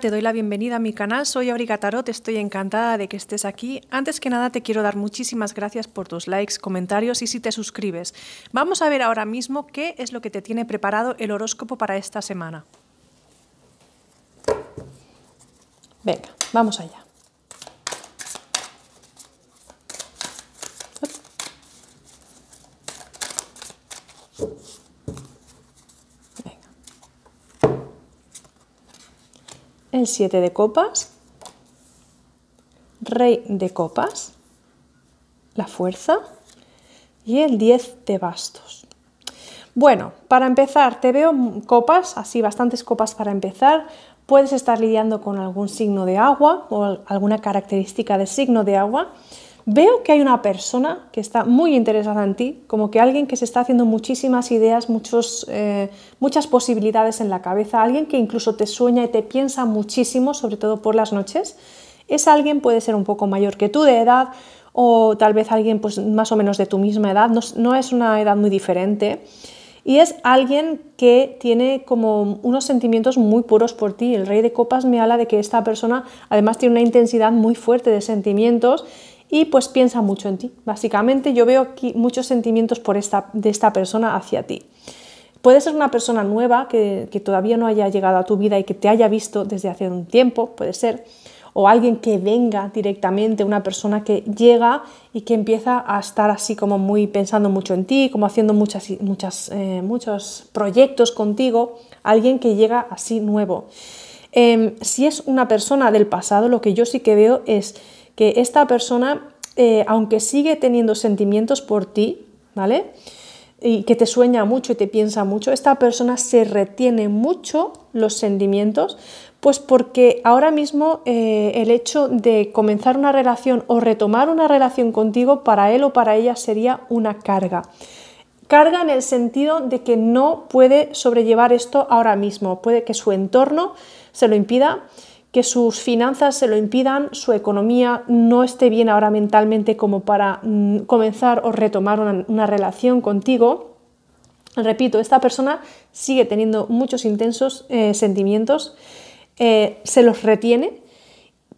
te doy la bienvenida a mi canal, soy Auriga Tarot, estoy encantada de que estés aquí. Antes que nada te quiero dar muchísimas gracias por tus likes, comentarios y si te suscribes. Vamos a ver ahora mismo qué es lo que te tiene preparado el horóscopo para esta semana. Venga, vamos allá. el 7 de copas, rey de copas, la fuerza y el 10 de bastos. Bueno, para empezar, te veo copas, así bastantes copas para empezar. Puedes estar lidiando con algún signo de agua o alguna característica de signo de agua veo que hay una persona que está muy interesada en ti, como que alguien que se está haciendo muchísimas ideas, muchos, eh, muchas posibilidades en la cabeza, alguien que incluso te sueña y te piensa muchísimo, sobre todo por las noches. Es alguien puede ser un poco mayor que tú de edad o tal vez alguien pues, más o menos de tu misma edad, no, no es una edad muy diferente. Y es alguien que tiene como unos sentimientos muy puros por ti. El rey de copas me habla de que esta persona además tiene una intensidad muy fuerte de sentimientos y pues piensa mucho en ti. Básicamente yo veo aquí muchos sentimientos por esta, de esta persona hacia ti. Puede ser una persona nueva que, todavía no haya llegado a tu vida y que te haya visto desde hace un tiempo, puede ser o alguien que venga directamente, una persona que llega y que empieza a estar así como muy pensando mucho en ti, como haciendo muchas, muchas, eh, muchos proyectos contigo, alguien que llega así nuevo. Em, si es una persona del pasado, lo que yo sí que veo es que esta persona, eh, aunque sigue teniendo sentimientos por ti, ¿vale? Y que te sueña mucho y te piensa mucho, esta persona se retiene mucho los sentimientos, pues porque ahora mismo eh, el hecho de comenzar una relación o retomar una relación contigo para él o para ella sería una carga. Carga en el sentido de que no puede sobrellevar esto ahora mismo, puede que su entorno se lo impida que sus finanzas se lo impidan, su economía no esté bien ahora mentalmente como para mm, comenzar o retomar una, relación contigo, repito, esta persona sigue teniendo muchos intensos eh, sentimientos, eh, se los retiene,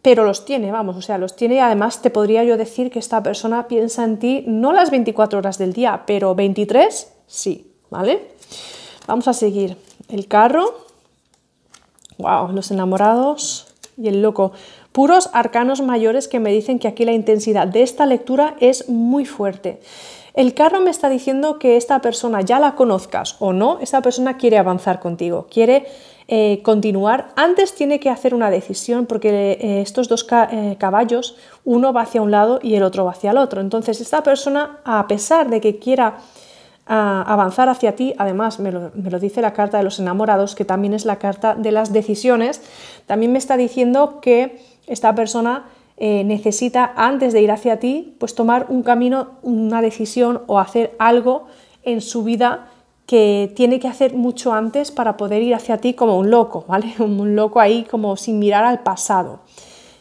pero los tiene, vamos, o sea, los tiene y además te podría yo decir que esta persona piensa en ti no las 24 horas del día, pero 23 sí, ¿vale? Vamos a seguir. El carro. Wow, los enamorados y el loco. Puros arcanos mayores que me dicen que aquí la intensidad de esta lectura es muy fuerte. El carro me está diciendo que esta persona ya la conozcas o no, esta persona quiere avanzar contigo, quiere eh, continuar. Antes tiene que hacer una decisión porque eh, estos dos eh, caballos, uno va hacia un lado y el otro va hacia el otro. Entonces esta persona, a pesar de que quiera a avanzar hacia ti. Además, me lo, dice la carta de los enamorados, que también es la carta de las decisiones. También me está diciendo que esta persona eh, necesita, antes de ir hacia ti, pues tomar un camino, una decisión o hacer algo en su vida que tiene que hacer mucho antes para poder ir hacia ti como un loco, ¿vale? Un loco ahí como sin mirar al pasado.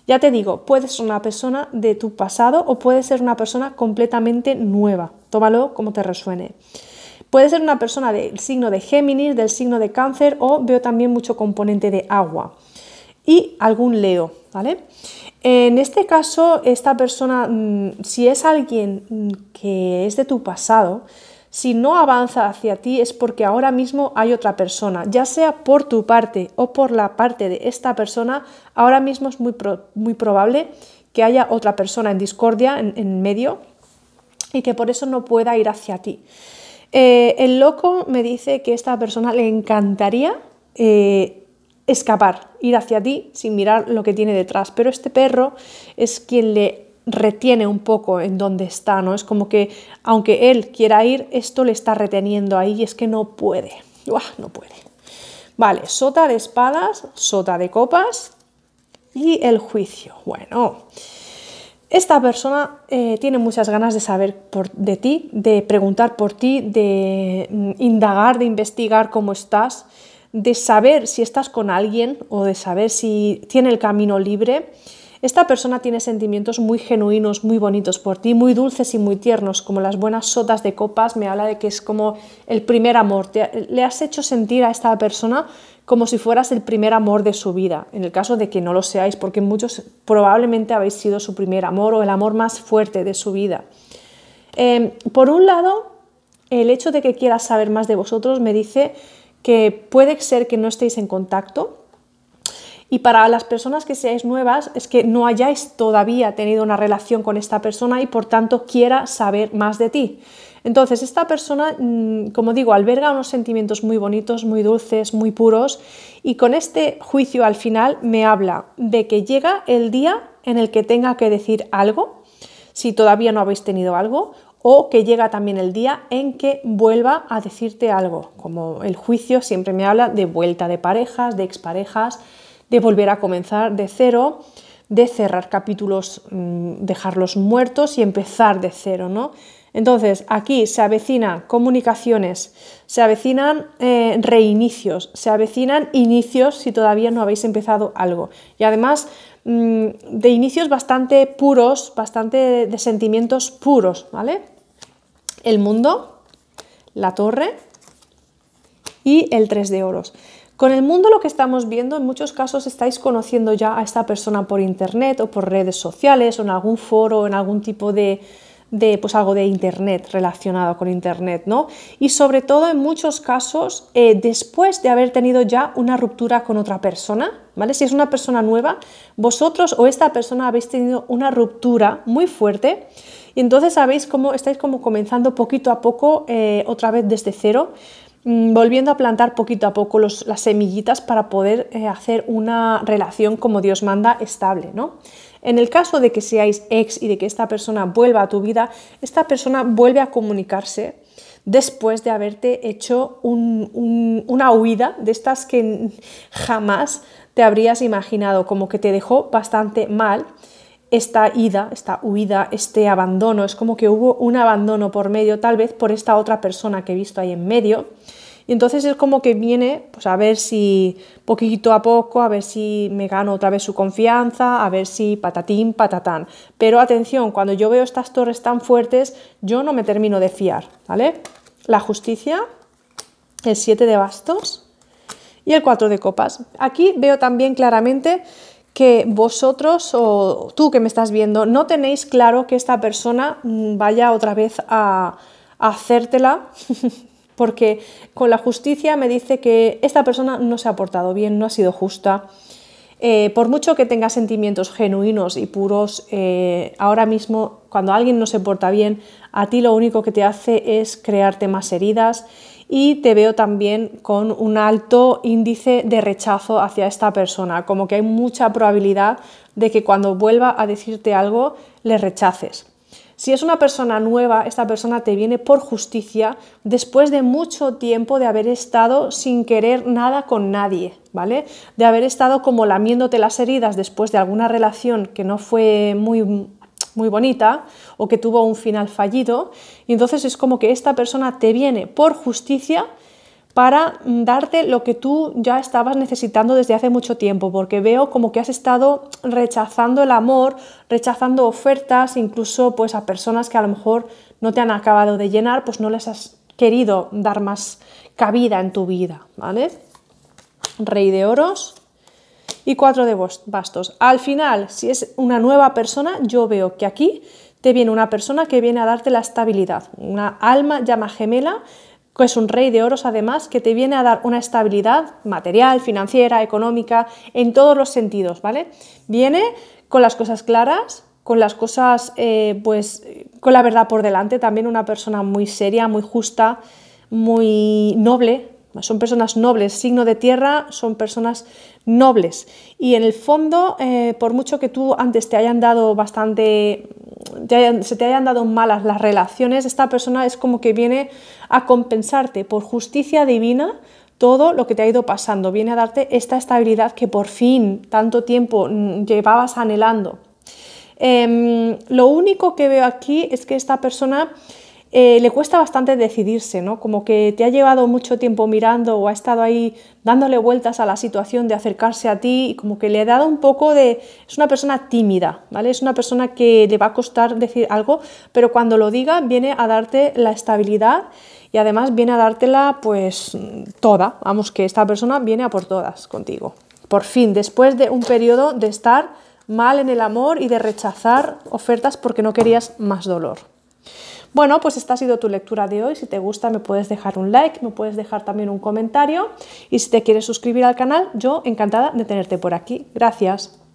Ya te digo, puedes ser una persona de tu pasado o puede ser una persona completamente nueva. Tómalo como te resuene. Puede ser una persona del signo de Géminis, del signo de Cáncer o veo también mucho componente de agua y algún Leo, ¿vale? En este caso, esta persona, mm, si es alguien mm, que es de tu pasado, si no avanza hacia ti es porque ahora mismo hay otra persona, ya sea por tu parte o por la parte de esta persona, ahora mismo es muy, probable que haya otra persona en discordia, en medio, y que por eso no pueda ir hacia ti. Eh, el loco me dice que a esta persona le encantaría eh, escapar, ir hacia ti sin mirar lo que tiene detrás, pero este perro es quien le retiene un poco en donde está, ¿no? Es como que aunque él quiera ir, esto le está reteniendo ahí y es que no puede. no puede. Vale, sota de espadas, sota de copas y el juicio. Bueno, esta persona eh, tiene muchas ganas de saber por, de ti, de preguntar por ti, de mm, indagar, de investigar cómo estás, de saber si estás con alguien o de saber si tiene el camino libre. Esta persona tiene sentimientos muy genuinos, muy bonitos por ti, muy dulces y muy tiernos, como las buenas sotas de copas. Me habla de que es como el primer amor. le has hecho sentir a esta persona como si fueras el primer amor de su vida, en el caso de que no lo seáis, porque muchos probablemente habéis sido su primer amor o el amor más fuerte de su vida. Em, por un lado, el hecho de que quieras saber más de vosotros me dice que puede ser que no estéis en contacto, y para las personas que seáis nuevas es que no hayáis todavía tenido una relación con esta persona y por tanto quiera saber más de ti. Entonces, esta persona, mm, como digo, alberga unos sentimientos muy bonitos, muy dulces, muy puros y con este juicio al final me habla de que llega el día en el que tenga que decir algo, si todavía no habéis tenido algo, o que llega también el día en que vuelva a decirte algo, como el juicio siempre me habla de vuelta de parejas, de exparejas, de volver a comenzar de cero, de cerrar capítulos, mm, dejarlos muertos y empezar de cero, ¿no? Entonces, aquí se avecinan comunicaciones, se avecinan eh, reinicios, se avecinan inicios si todavía no habéis empezado algo. Y además mm, de inicios bastante puros, bastante de sentimientos puros, ¿vale? El mundo, la torre y el tres de oros. Con el mundo lo que estamos viendo, en muchos casos estáis conociendo ya a esta persona por internet o por redes sociales o en algún foro o en algún tipo de, de pues algo de internet relacionado con internet, ¿no? Y sobre todo en muchos casos eh, después de haber tenido ya una ruptura con otra persona, ¿vale? Si es una persona nueva, vosotros o esta persona habéis tenido una ruptura muy fuerte y entonces sabéis cómo estáis como comenzando poquito a poco eh, otra vez desde cero Mm, volviendo a plantar poquito a poco las semillitas para poder eh, hacer una relación como Dios manda estable, ¿no? En el caso de que seáis ex y de que esta persona vuelva a tu vida, esta persona vuelve a comunicarse después de haberte hecho una huida de estas que jamás te habrías imaginado, como que te dejó bastante mal esta ida, esta huida, este abandono. Es como que hubo un abandono por medio, tal vez por esta otra persona que he visto ahí en medio. Y entonces es como que viene pues, a ver si poquito a poco, a ver si me gano otra vez su confianza, a ver si patatín, patatán. Pero atención, cuando yo veo estas torres tan fuertes, yo no me termino de fiar, ¿vale? La justicia, el siete de bastos y el 4 de copas. Aquí veo también claramente que vosotros o tú que me estás viendo no tenéis claro que esta persona mm, vaya otra vez a, hacértela. porque con la justicia me dice que esta persona no se ha portado bien, no ha sido justa. Eh, por mucho que tenga sentimientos genuinos y puros, eh, ahora mismo cuando alguien no se porta bien, a ti lo único que te hace es crearte más heridas y te veo también con un alto índice de rechazo hacia esta persona, como que hay mucha probabilidad de que cuando vuelva a decirte algo le rechaces. Si es una persona nueva, esta persona te viene por justicia después de mucho tiempo de haber estado sin querer nada con nadie, ¿vale? De haber estado como lamiéndote las heridas después de alguna relación que no fue muy muy bonita o que tuvo un final fallido. Y entonces es como que esta persona te viene por justicia para mm, darte lo que tú ya estabas necesitando desde hace mucho tiempo, porque veo como que has estado rechazando el amor, rechazando ofertas, incluso pues a personas que a lo mejor no te han acabado de llenar, pues no les has querido dar más cabida en tu vida, ¿vale? Rey de oros, y cuatro de bastos. Al final, si es una nueva persona, yo veo que aquí te viene una persona que viene a darte la estabilidad, una alma llama gemela que es un rey de oros además, que te viene a dar una estabilidad material, financiera, económica, en todos los sentidos, ¿vale? Viene con las cosas claras, con las cosas, eh, pues, con la verdad por delante, también una persona muy seria, muy justa, muy noble, son personas nobles, signo de tierra, son personas nobles. Y en el fondo, eh, por mucho que tú antes te hayan dado bastante, se te hayan dado malas las relaciones, esta persona es como que viene a compensarte por justicia divina todo lo que te ha ido pasando. Viene a darte esta estabilidad que por fin tanto tiempo mm, llevabas anhelando. Em, lo único que veo aquí es que esta persona eh, le cuesta bastante decidirse, ¿no? Como que te ha llevado mucho tiempo mirando o ha estado ahí dándole vueltas a la situación de acercarse a ti y como que le ha dado un poco de... Es una persona tímida, ¿vale? Es una persona que le va a costar decir algo, pero cuando lo diga viene a darte la estabilidad y además viene a dártela pues toda. Vamos, que esta persona viene a por todas contigo. Por fin, después de un periodo de estar mal en el amor y de rechazar ofertas porque no querías más dolor. Bueno, pues esta ha sido tu lectura de hoy. Si te gusta me puedes dejar un like, me puedes dejar también un comentario y si te quieres suscribir al canal, yo encantada de tenerte por aquí. Gracias.